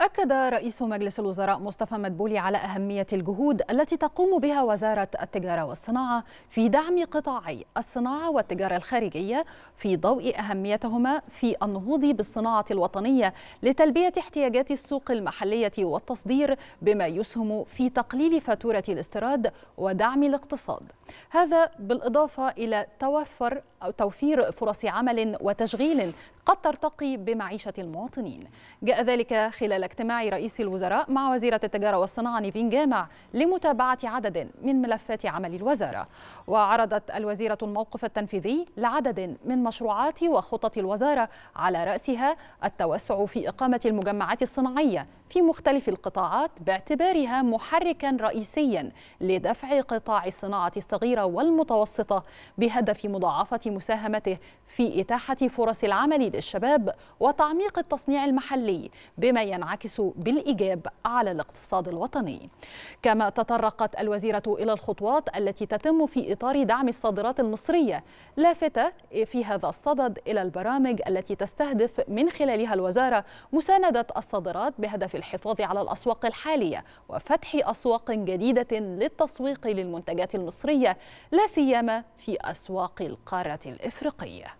أكد رئيس مجلس الوزراء مصطفى مدبولي على أهمية الجهود التي تقوم بها وزارة التجارة والصناعة في دعم قطاعي الصناعة والتجارة الخارجية في ضوء أهميتهما في النهوض بالصناعة الوطنية لتلبية احتياجات السوق المحلية والتصدير بما يسهم في تقليل فاتورة الاستيراد ودعم الاقتصاد هذا بالإضافة إلى توفر أو توفير فرص عمل وتشغيل قد ترتقي بمعيشة المواطنين جاء ذلك خلال اجتماع رئيس الوزراء مع وزيرة التجارة والصناعة نيفين جامع لمتابعة عدد من ملفات عمل الوزارة وعرضت الوزيرة الموقف التنفيذي لعدد من مشروعات وخطط الوزارة على رأسها التوسع في إقامة المجمعات الصناعية في مختلف القطاعات باعتبارها محركا رئيسيا لدفع قطاع الصناعة الصغيرة والمتوسطة بهدف مضاعفة مساهمته في إتاحة فرص العمل للشباب وتعميق التصنيع المحلي بما ينعكس بالإيجاب على الاقتصاد الوطني كما تطرقت الوزيرة إلى الخطوات التي تتم في إطار دعم الصادرات المصرية لافتة في هذا الصدد إلى البرامج التي تستهدف من خلالها الوزارة مساندة الصادرات بهدف في الحفاظ على الأسواق الحالية وفتح أسواق جديدة للتسويق للمنتجات المصرية لا سيما في أسواق القارة الإفريقية.